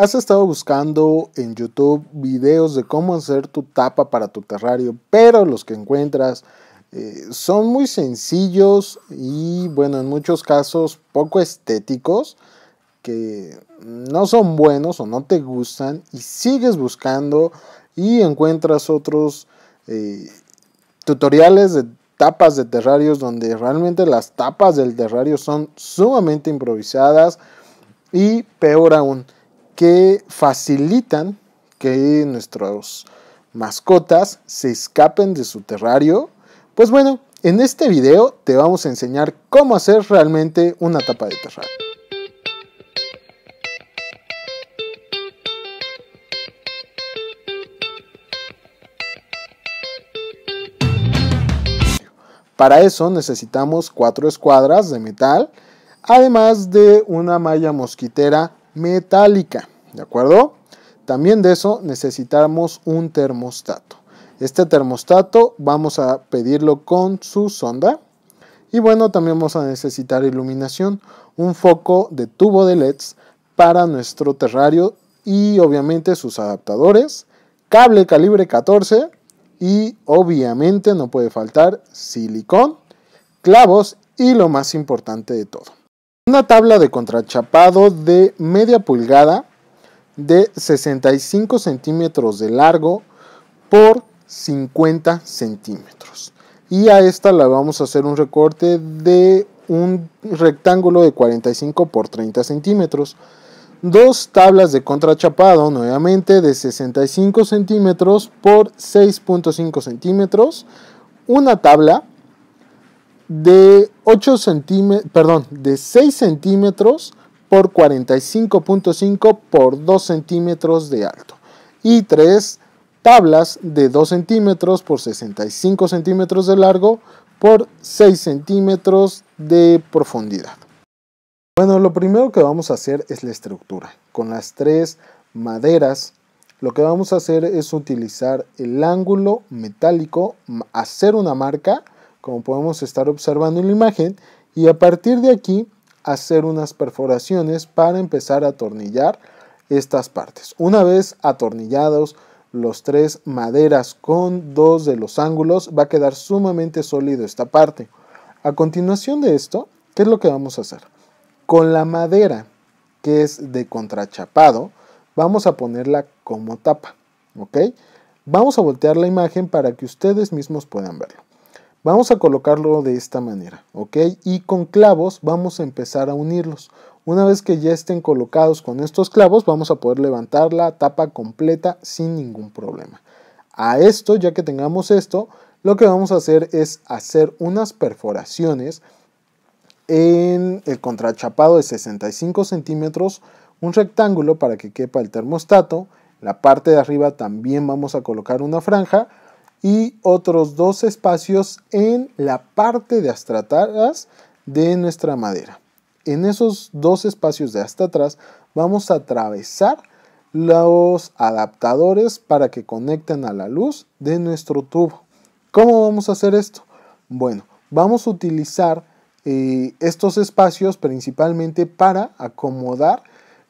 Has estado buscando en YouTube videos de cómo hacer tu tapa para tu terrario, pero los que encuentras eh, son muy sencillos y bueno, en muchos casos poco estéticos que no son buenos o no te gustan y sigues buscando y encuentras otros eh, tutoriales de tapas de terrarios donde realmente las tapas del terrario son sumamente improvisadas y peor aún que facilitan que nuestros mascotas se escapen de su terrario? Pues bueno, en este video te vamos a enseñar cómo hacer realmente una tapa de terrario. Para eso necesitamos cuatro escuadras de metal, además de una malla mosquitera metálica, ¿de acuerdo? También de eso necesitamos un termostato. Este termostato vamos a pedirlo con su sonda. Y bueno, también vamos a necesitar iluminación, un foco de tubo de LEDs para nuestro terrario y obviamente sus adaptadores, cable calibre 14 y obviamente no puede faltar silicón, clavos y lo más importante de todo, una tabla de contrachapado de media pulgada de 65 centímetros de largo por 50 centímetros. Y a esta la vamos a hacer un recorte de un rectángulo de 45 por 30 centímetros. Dos tablas de contrachapado nuevamente de 65 centímetros por 6.5 centímetros. Una tabla de 8 centímetros, de 6 centímetros por 45.5 por 2 centímetros de alto y tres tablas de 2 centímetros por 65 centímetros de largo por 6 centímetros de profundidad. Bueno, lo primero que vamos a hacer es la estructura. Con las tres maderas, lo que vamos a hacer es utilizar el ángulo metálico, hacer una marca como podemos estar observando en la imagen, y a partir de aquí hacer unas perforaciones para empezar a atornillar estas partes. Una vez atornillados los tres maderas con dos de los ángulos, va a quedar sumamente sólido esta parte. A continuación de esto, ¿qué es lo que vamos a hacer? Con la madera que es de contrachapado, vamos a ponerla como tapa, ¿ok? Vamos a voltear la imagen para que ustedes mismos puedan verlo. Vamos a colocarlo de esta manera, ¿ok? Y con clavos vamos a empezar a unirlos. Una vez que ya estén colocados con estos clavos, vamos a poder levantar la tapa completa sin ningún problema. A esto, ya que tengamos esto, lo que vamos a hacer es hacer unas perforaciones en el contrachapado de 65 centímetros, un rectángulo para que quepa el termostato. La parte de arriba también vamos a colocar una franja y otros dos espacios en la parte de hasta atrás de nuestra madera. En esos dos espacios de hasta atrás vamos a atravesar los adaptadores para que conecten a la luz de nuestro tubo. ¿Cómo vamos a hacer esto? Bueno, vamos a utilizar eh, estos espacios principalmente para acomodar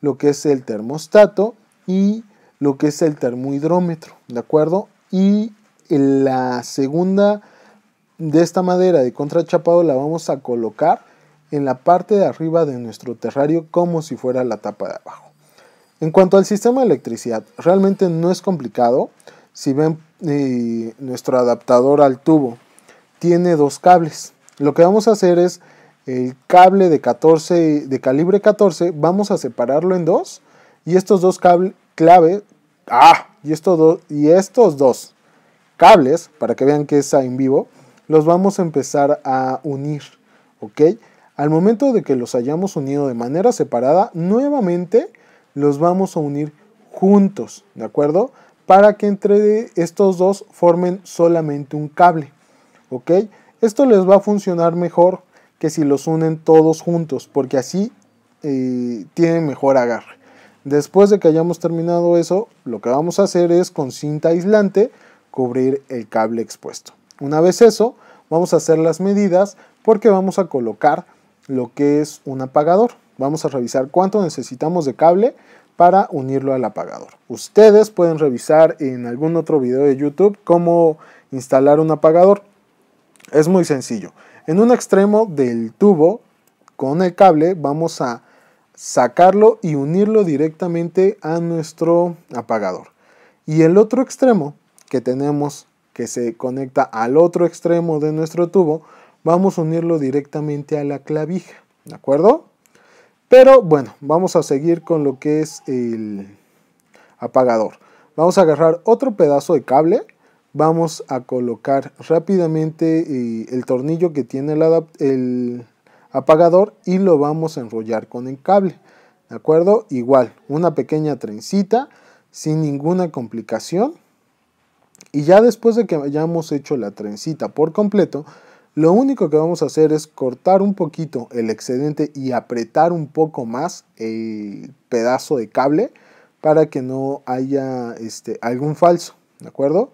lo que es el termostato y lo que es el termohidrómetro, ¿de acuerdo? Y la segunda de esta madera de contrachapado la vamos a colocar en la parte de arriba de nuestro terrario como si fuera la tapa de abajo. En cuanto al sistema de electricidad, realmente no es complicado. Si ven eh, nuestro adaptador al tubo, tiene dos cables. Lo que vamos a hacer es el cable de 14 de calibre 14 vamos a separarlo en dos y estos dos cables clave ah y estos dos y estos dos cables, para que vean que es en vivo, los vamos a empezar a unir, ¿ok? Al momento de que los hayamos unido de manera separada, nuevamente los vamos a unir juntos, ¿de acuerdo? Para que entre estos dos formen solamente un cable, ¿ok? Esto les va a funcionar mejor que si los unen todos juntos, porque así eh, tienen mejor agarre. Después de que hayamos terminado eso, lo que vamos a hacer es con cinta aislante, cubrir el cable expuesto. Una vez eso, vamos a hacer las medidas porque vamos a colocar lo que es un apagador. Vamos a revisar cuánto necesitamos de cable para unirlo al apagador. Ustedes pueden revisar en algún otro video de YouTube cómo instalar un apagador. Es muy sencillo. En un extremo del tubo con el cable vamos a sacarlo y unirlo directamente a nuestro apagador. Y el otro extremo que tenemos que se conecta al otro extremo de nuestro tubo, vamos a unirlo directamente a la clavija, ¿de acuerdo? Pero bueno, vamos a seguir con lo que es el apagador. Vamos a agarrar otro pedazo de cable, vamos a colocar rápidamente eh, el tornillo que tiene el, el apagador y lo vamos a enrollar con el cable, ¿de acuerdo? Igual, una pequeña trencita sin ninguna complicación y ya después de que hayamos hecho la trencita por completo, lo único que vamos a hacer es cortar un poquito el excedente y apretar un poco más el pedazo de cable para que no haya este, algún falso, ¿de acuerdo?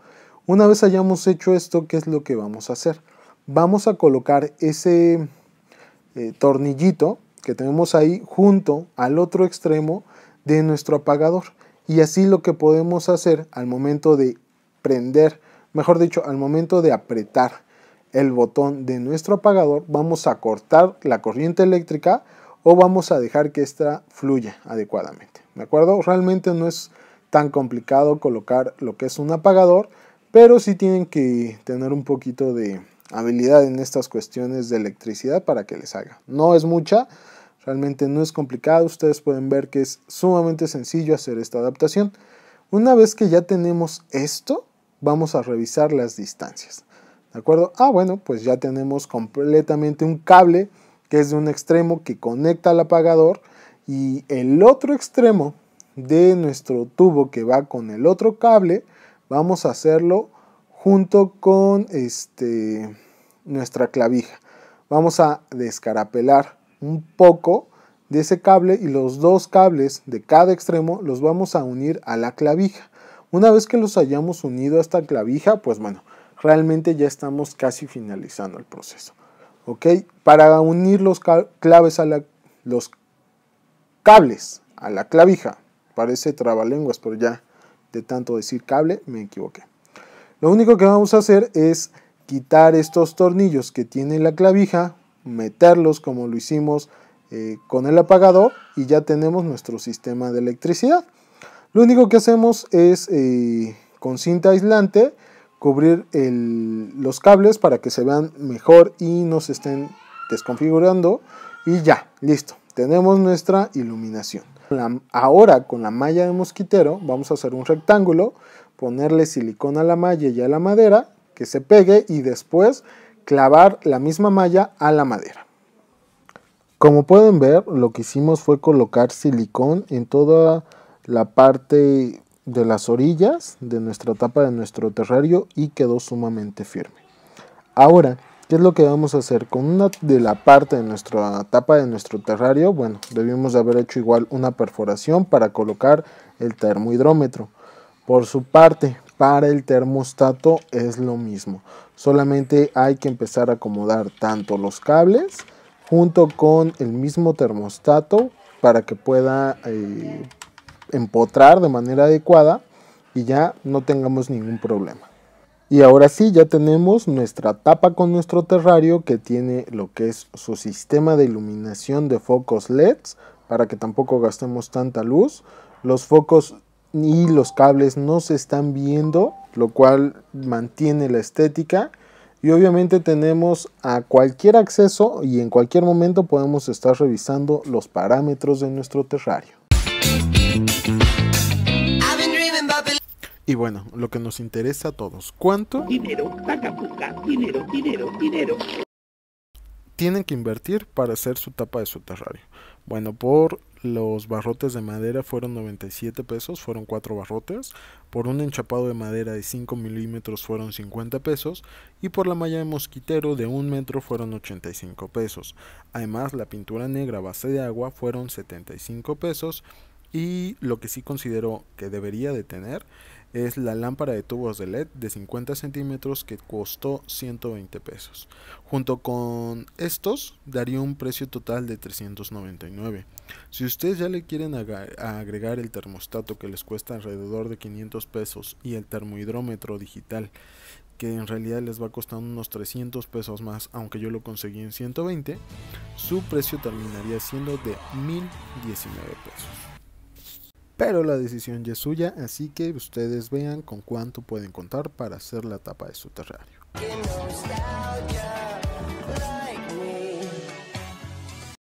Una vez hayamos hecho esto, ¿qué es lo que vamos a hacer? Vamos a colocar ese eh, tornillito que tenemos ahí junto al otro extremo de nuestro apagador. Y así lo que podemos hacer al momento de prender, mejor dicho, al momento de apretar el botón de nuestro apagador, vamos a cortar la corriente eléctrica o vamos a dejar que esta fluya adecuadamente. ¿De acuerdo? Realmente no es tan complicado colocar lo que es un apagador, pero sí tienen que tener un poquito de habilidad en estas cuestiones de electricidad para que les haga. No es mucha, realmente no es complicado, ustedes pueden ver que es sumamente sencillo hacer esta adaptación. Una vez que ya tenemos esto, vamos a revisar las distancias. ¿De acuerdo? Ah, bueno, pues ya tenemos completamente un cable que es de un extremo que conecta al apagador y el otro extremo de nuestro tubo que va con el otro cable, vamos a hacerlo junto con este, nuestra clavija. Vamos a descarapelar un poco de ese cable y los dos cables de cada extremo los vamos a unir a la clavija. Una vez que los hayamos unido a esta clavija, pues bueno, realmente ya estamos casi finalizando el proceso. ¿Ok? Para unir los claves a los cables a la clavija, parece trabalenguas, pero ya de tanto decir cable me equivoqué. Lo único que vamos a hacer es quitar estos tornillos que tiene la clavija, meterlos como lo hicimos eh, con el apagador y ya tenemos nuestro sistema de electricidad. Lo único que hacemos es eh, con cinta aislante cubrir los cables para que se vean mejor y no se estén desconfigurando. Y ya, listo, tenemos nuestra iluminación. ahora con la malla de mosquitero vamos a hacer un rectángulo, ponerle silicón a la malla y a la madera, que se pegue y después clavar la misma malla a la madera. Como pueden ver, lo que hicimos fue colocar silicón en toda la parte de las orillas de nuestra tapa de nuestro terrario y quedó sumamente firme. Ahora, ¿qué es lo que vamos a hacer? Con una de la parte de nuestra tapa de nuestro terrario, bueno, debimos de haber hecho igual una perforación para colocar el termohidrómetro. Por su parte, para el termostato es lo mismo. Solamente hay que empezar a acomodar tanto los cables junto con el mismo termostato para que pueda eh, empotrar de manera adecuada y ya no tengamos ningún problema. Y ahora sí, ya tenemos nuestra tapa con nuestro terrario que tiene lo que es su sistema de iluminación de focos LEDs para que tampoco gastemos tanta luz. Los focos y los cables no se están viendo, lo cual mantiene la estética. Y obviamente tenemos a cualquier acceso y en cualquier momento podemos estar revisando los parámetros de nuestro terrario. Y bueno, lo que nos interesa a todos, ¿cuánto? Dinero, puca, dinero, dinero, dinero. Tienen que invertir para hacer su tapa de su Bueno, por los barrotes de madera fueron 97 pesos, fueron 4 barrotes. Por un enchapado de madera de 5 milímetros fueron 50 pesos. Y por la malla de mosquitero de 1 metro fueron 85 pesos. Además, la pintura negra base de agua fueron 75 pesos. Y lo que sí considero que debería de tener es la lámpara de tubos de LED de 50 centímetros que costó 120 pesos. Junto con estos daría un precio total de 399. Si ustedes ya le quieren agregar el termostato que les cuesta alrededor de 500 pesos y el termohidrómetro digital que en realidad les va a costar unos 300 pesos más, aunque yo lo conseguí en 120, su precio terminaría siendo de 1019 pesos. Pero la decisión ya es suya, así que ustedes vean con cuánto pueden contar para hacer la tapa de su terrario.